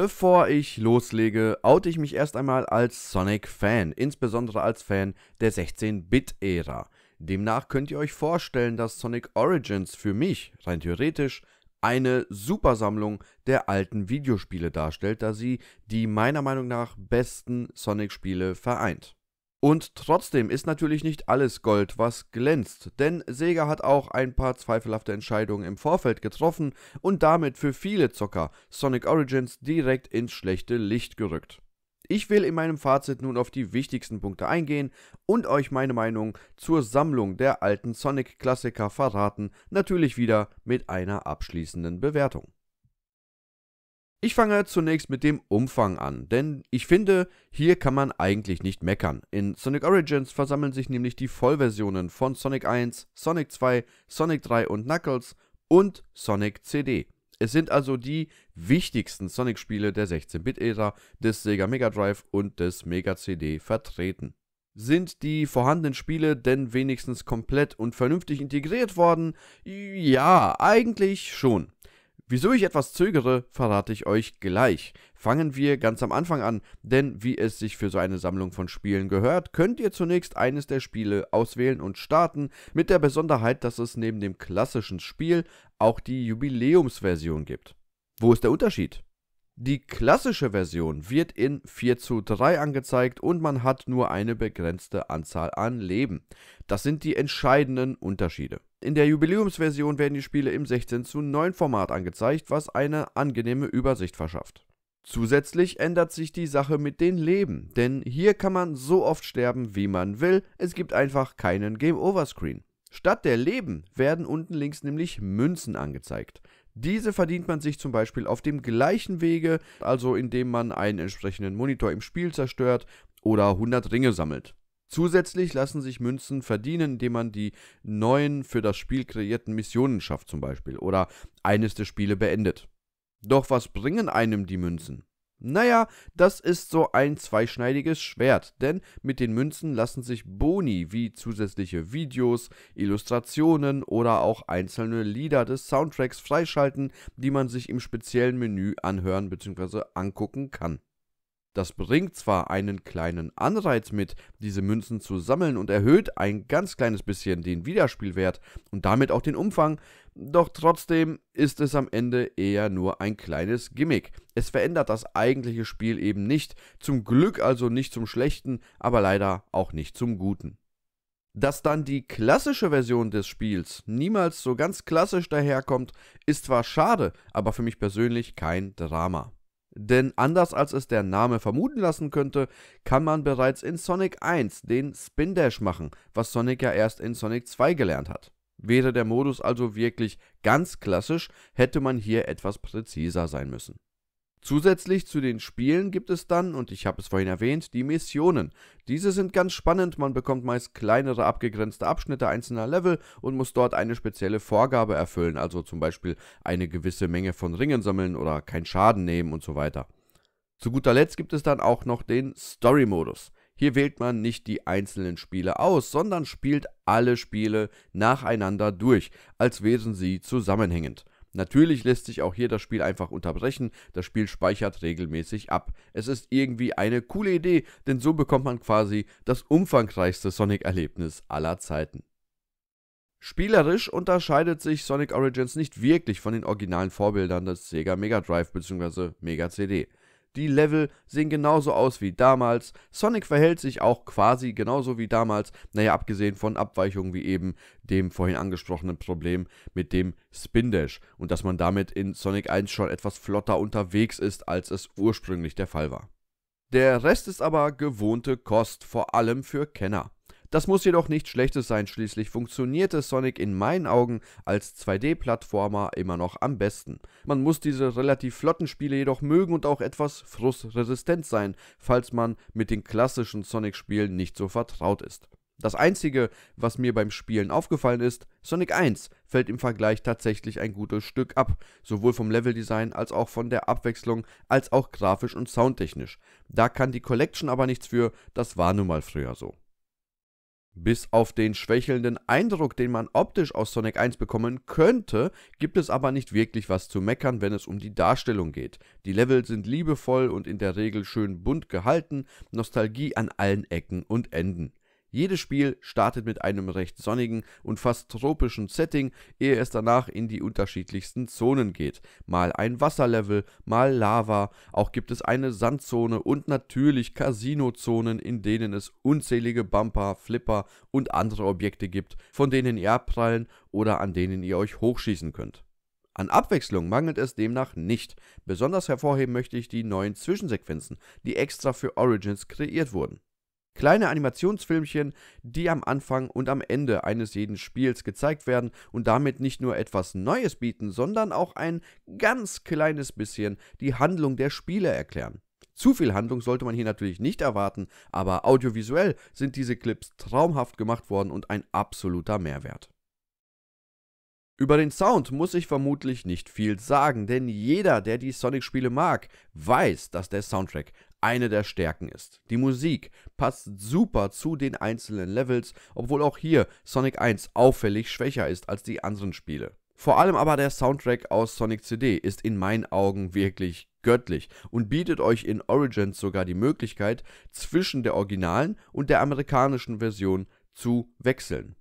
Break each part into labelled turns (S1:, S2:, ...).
S1: Bevor ich loslege, oute ich mich erst einmal als Sonic-Fan, insbesondere als Fan der 16-Bit-Ära. Demnach könnt ihr euch vorstellen, dass Sonic Origins für mich, rein theoretisch, eine Supersammlung der alten Videospiele darstellt, da sie die meiner Meinung nach besten Sonic-Spiele vereint. Und trotzdem ist natürlich nicht alles Gold, was glänzt, denn Sega hat auch ein paar zweifelhafte Entscheidungen im Vorfeld getroffen und damit für viele Zocker Sonic Origins direkt ins schlechte Licht gerückt. Ich will in meinem Fazit nun auf die wichtigsten Punkte eingehen und euch meine Meinung zur Sammlung der alten Sonic-Klassiker verraten, natürlich wieder mit einer abschließenden Bewertung. Ich fange zunächst mit dem Umfang an, denn ich finde, hier kann man eigentlich nicht meckern. In Sonic Origins versammeln sich nämlich die Vollversionen von Sonic 1, Sonic 2, Sonic 3 und Knuckles und Sonic CD. Es sind also die wichtigsten Sonic-Spiele der 16-Bit-Ära des Sega Mega Drive und des Mega CD vertreten. Sind die vorhandenen Spiele denn wenigstens komplett und vernünftig integriert worden? Ja, eigentlich schon. Wieso ich etwas zögere, verrate ich euch gleich. Fangen wir ganz am Anfang an, denn wie es sich für so eine Sammlung von Spielen gehört, könnt ihr zunächst eines der Spiele auswählen und starten, mit der Besonderheit, dass es neben dem klassischen Spiel auch die Jubiläumsversion gibt. Wo ist der Unterschied? Die klassische Version wird in 4 zu 3 angezeigt und man hat nur eine begrenzte Anzahl an Leben. Das sind die entscheidenden Unterschiede. In der Jubiläumsversion werden die Spiele im 16 zu 9 Format angezeigt, was eine angenehme Übersicht verschafft. Zusätzlich ändert sich die Sache mit den Leben, denn hier kann man so oft sterben, wie man will, es gibt einfach keinen Game-Over-Screen. Statt der Leben werden unten links nämlich Münzen angezeigt. Diese verdient man sich zum Beispiel auf dem gleichen Wege, also indem man einen entsprechenden Monitor im Spiel zerstört oder 100 Ringe sammelt. Zusätzlich lassen sich Münzen verdienen, indem man die neuen für das Spiel kreierten Missionen schafft zum Beispiel oder eines der Spiele beendet. Doch was bringen einem die Münzen? Naja, das ist so ein zweischneidiges Schwert, denn mit den Münzen lassen sich Boni wie zusätzliche Videos, Illustrationen oder auch einzelne Lieder des Soundtracks freischalten, die man sich im speziellen Menü anhören bzw. angucken kann. Das bringt zwar einen kleinen Anreiz mit, diese Münzen zu sammeln und erhöht ein ganz kleines bisschen den Wiederspielwert und damit auch den Umfang, doch trotzdem ist es am Ende eher nur ein kleines Gimmick. Es verändert das eigentliche Spiel eben nicht, zum Glück also nicht zum Schlechten, aber leider auch nicht zum Guten. Dass dann die klassische Version des Spiels niemals so ganz klassisch daherkommt, ist zwar schade, aber für mich persönlich kein Drama. Denn anders als es der Name vermuten lassen könnte, kann man bereits in Sonic 1 den Spin Dash machen, was Sonic ja erst in Sonic 2 gelernt hat. Wäre der Modus also wirklich ganz klassisch, hätte man hier etwas präziser sein müssen. Zusätzlich zu den Spielen gibt es dann, und ich habe es vorhin erwähnt, die Missionen. Diese sind ganz spannend, man bekommt meist kleinere abgegrenzte Abschnitte einzelner Level und muss dort eine spezielle Vorgabe erfüllen, also zum Beispiel eine gewisse Menge von Ringen sammeln oder keinen Schaden nehmen und so weiter. Zu guter Letzt gibt es dann auch noch den Story-Modus. Hier wählt man nicht die einzelnen Spiele aus, sondern spielt alle Spiele nacheinander durch, als wären sie zusammenhängend. Natürlich lässt sich auch hier das Spiel einfach unterbrechen, das Spiel speichert regelmäßig ab. Es ist irgendwie eine coole Idee, denn so bekommt man quasi das umfangreichste Sonic-Erlebnis aller Zeiten. Spielerisch unterscheidet sich Sonic Origins nicht wirklich von den originalen Vorbildern des Sega Mega Drive bzw. Mega CD. Die Level sehen genauso aus wie damals. Sonic verhält sich auch quasi genauso wie damals. Naja, abgesehen von Abweichungen wie eben dem vorhin angesprochenen Problem mit dem Spin Dash. Und dass man damit in Sonic 1 schon etwas flotter unterwegs ist, als es ursprünglich der Fall war. Der Rest ist aber gewohnte Kost, vor allem für Kenner. Das muss jedoch nichts Schlechtes sein, schließlich funktionierte Sonic in meinen Augen als 2D-Plattformer immer noch am besten. Man muss diese relativ flotten Spiele jedoch mögen und auch etwas frustresistent sein, falls man mit den klassischen Sonic-Spielen nicht so vertraut ist. Das Einzige, was mir beim Spielen aufgefallen ist, Sonic 1 fällt im Vergleich tatsächlich ein gutes Stück ab, sowohl vom Leveldesign als auch von der Abwechslung, als auch grafisch und soundtechnisch. Da kann die Collection aber nichts für, das war nun mal früher so. Bis auf den schwächelnden Eindruck, den man optisch aus Sonic 1 bekommen könnte, gibt es aber nicht wirklich was zu meckern, wenn es um die Darstellung geht. Die Level sind liebevoll und in der Regel schön bunt gehalten, Nostalgie an allen Ecken und Enden. Jedes Spiel startet mit einem recht sonnigen und fast tropischen Setting, ehe es danach in die unterschiedlichsten Zonen geht. Mal ein Wasserlevel, mal Lava, auch gibt es eine Sandzone und natürlich Casino-Zonen, in denen es unzählige Bumper, Flipper und andere Objekte gibt, von denen ihr abprallen oder an denen ihr euch hochschießen könnt. An Abwechslung mangelt es demnach nicht. Besonders hervorheben möchte ich die neuen Zwischensequenzen, die extra für Origins kreiert wurden. Kleine Animationsfilmchen, die am Anfang und am Ende eines jeden Spiels gezeigt werden und damit nicht nur etwas Neues bieten, sondern auch ein ganz kleines bisschen die Handlung der Spiele erklären. Zu viel Handlung sollte man hier natürlich nicht erwarten, aber audiovisuell sind diese Clips traumhaft gemacht worden und ein absoluter Mehrwert. Über den Sound muss ich vermutlich nicht viel sagen, denn jeder, der die Sonic-Spiele mag, weiß, dass der Soundtrack eine der Stärken ist. Die Musik passt super zu den einzelnen Levels, obwohl auch hier Sonic 1 auffällig schwächer ist als die anderen Spiele. Vor allem aber der Soundtrack aus Sonic CD ist in meinen Augen wirklich göttlich und bietet euch in Origins sogar die Möglichkeit, zwischen der originalen und der amerikanischen Version zu wechseln.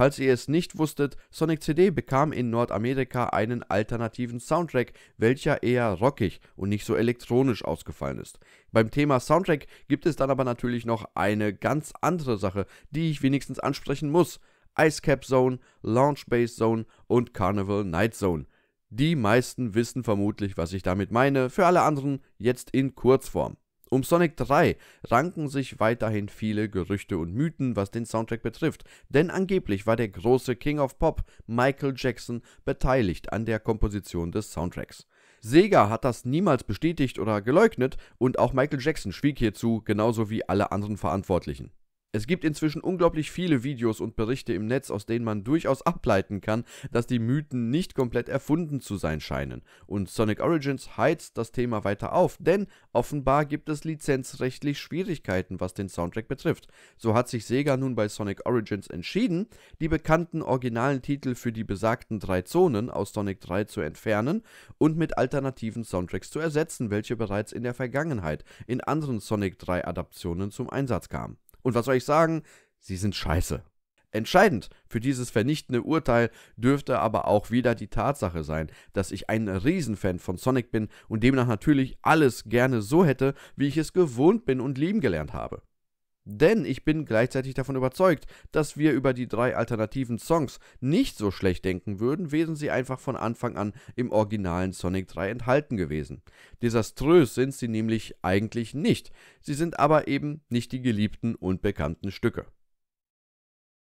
S1: Falls ihr es nicht wusstet, Sonic CD bekam in Nordamerika einen alternativen Soundtrack, welcher eher rockig und nicht so elektronisch ausgefallen ist. Beim Thema Soundtrack gibt es dann aber natürlich noch eine ganz andere Sache, die ich wenigstens ansprechen muss. Ice Cap Zone, Launch Base Zone und Carnival Night Zone. Die meisten wissen vermutlich, was ich damit meine, für alle anderen jetzt in Kurzform. Um Sonic 3 ranken sich weiterhin viele Gerüchte und Mythen, was den Soundtrack betrifft, denn angeblich war der große King of Pop Michael Jackson beteiligt an der Komposition des Soundtracks. Sega hat das niemals bestätigt oder geleugnet und auch Michael Jackson schwieg hierzu, genauso wie alle anderen Verantwortlichen. Es gibt inzwischen unglaublich viele Videos und Berichte im Netz, aus denen man durchaus ableiten kann, dass die Mythen nicht komplett erfunden zu sein scheinen. Und Sonic Origins heizt das Thema weiter auf, denn offenbar gibt es lizenzrechtlich Schwierigkeiten, was den Soundtrack betrifft. So hat sich Sega nun bei Sonic Origins entschieden, die bekannten originalen Titel für die besagten drei Zonen aus Sonic 3 zu entfernen und mit alternativen Soundtracks zu ersetzen, welche bereits in der Vergangenheit in anderen Sonic 3 Adaptionen zum Einsatz kamen. Und was soll ich sagen? Sie sind scheiße. Entscheidend für dieses vernichtende Urteil dürfte aber auch wieder die Tatsache sein, dass ich ein Riesenfan von Sonic bin und demnach natürlich alles gerne so hätte, wie ich es gewohnt bin und lieben gelernt habe. Denn ich bin gleichzeitig davon überzeugt, dass wir über die drei alternativen Songs nicht so schlecht denken würden, wären sie einfach von Anfang an im originalen Sonic 3 enthalten gewesen. Desaströs sind sie nämlich eigentlich nicht, sie sind aber eben nicht die geliebten und bekannten Stücke.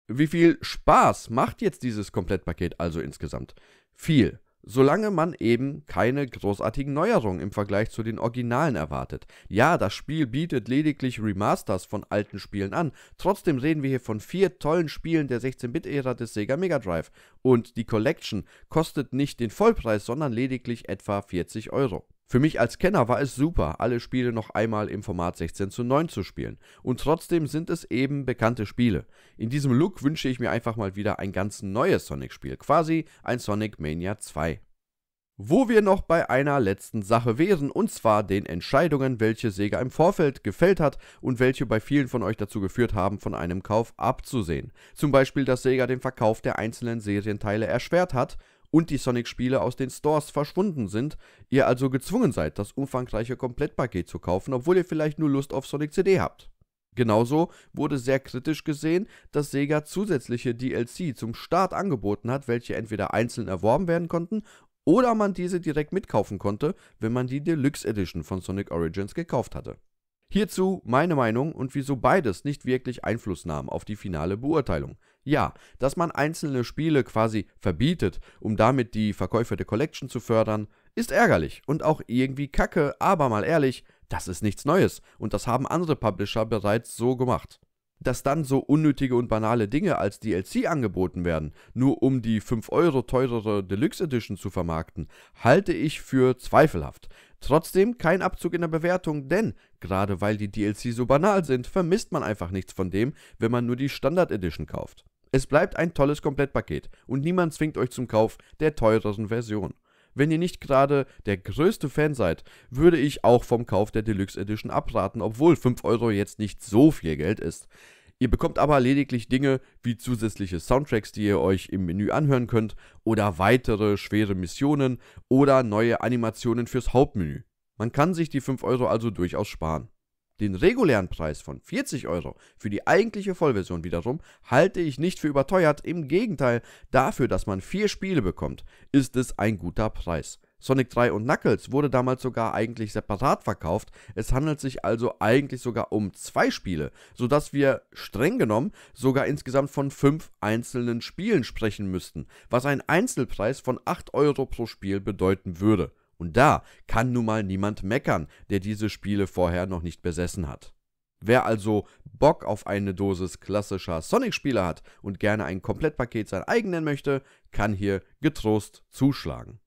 S1: Wie viel Spaß macht jetzt dieses Komplettpaket also insgesamt? Viel solange man eben keine großartigen Neuerungen im Vergleich zu den Originalen erwartet. Ja, das Spiel bietet lediglich Remasters von alten Spielen an, trotzdem reden wir hier von vier tollen Spielen der 16-Bit-Ära des Sega Mega Drive und die Collection kostet nicht den Vollpreis, sondern lediglich etwa 40 Euro. Für mich als Kenner war es super, alle Spiele noch einmal im Format 16 zu 9 zu spielen. Und trotzdem sind es eben bekannte Spiele. In diesem Look wünsche ich mir einfach mal wieder ein ganz neues Sonic-Spiel, quasi ein Sonic Mania 2. Wo wir noch bei einer letzten Sache wären, und zwar den Entscheidungen, welche Sega im Vorfeld gefällt hat und welche bei vielen von euch dazu geführt haben, von einem Kauf abzusehen. Zum Beispiel, dass Sega den Verkauf der einzelnen Serienteile erschwert hat und die Sonic-Spiele aus den Stores verschwunden sind, ihr also gezwungen seid, das umfangreiche Komplettpaket zu kaufen, obwohl ihr vielleicht nur Lust auf Sonic CD habt. Genauso wurde sehr kritisch gesehen, dass Sega zusätzliche DLC zum Start angeboten hat, welche entweder einzeln erworben werden konnten oder man diese direkt mitkaufen konnte, wenn man die Deluxe Edition von Sonic Origins gekauft hatte. Hierzu meine Meinung und wieso beides nicht wirklich Einfluss nahm auf die finale Beurteilung. Ja, dass man einzelne Spiele quasi verbietet, um damit die Verkäufe der Collection zu fördern, ist ärgerlich und auch irgendwie kacke, aber mal ehrlich, das ist nichts Neues und das haben andere Publisher bereits so gemacht. Dass dann so unnötige und banale Dinge als DLC angeboten werden, nur um die 5 Euro teurere Deluxe Edition zu vermarkten, halte ich für zweifelhaft. Trotzdem kein Abzug in der Bewertung, denn gerade weil die DLC so banal sind, vermisst man einfach nichts von dem, wenn man nur die Standard Edition kauft. Es bleibt ein tolles Komplettpaket und niemand zwingt euch zum Kauf der teureren Version. Wenn ihr nicht gerade der größte Fan seid, würde ich auch vom Kauf der Deluxe Edition abraten, obwohl 5 Euro jetzt nicht so viel Geld ist. Ihr bekommt aber lediglich Dinge wie zusätzliche Soundtracks, die ihr euch im Menü anhören könnt, oder weitere schwere Missionen oder neue Animationen fürs Hauptmenü. Man kann sich die 5 Euro also durchaus sparen. Den regulären Preis von 40 Euro für die eigentliche Vollversion wiederum halte ich nicht für überteuert, im Gegenteil, dafür, dass man vier Spiele bekommt, ist es ein guter Preis. Sonic 3 und Knuckles wurde damals sogar eigentlich separat verkauft. Es handelt sich also eigentlich sogar um zwei Spiele, sodass wir streng genommen sogar insgesamt von fünf einzelnen Spielen sprechen müssten, was einen Einzelpreis von 8 Euro pro Spiel bedeuten würde. Und da kann nun mal niemand meckern, der diese Spiele vorher noch nicht besessen hat. Wer also Bock auf eine Dosis klassischer Sonic-Spiele hat und gerne ein Komplettpaket sein eigen nennen möchte, kann hier getrost zuschlagen.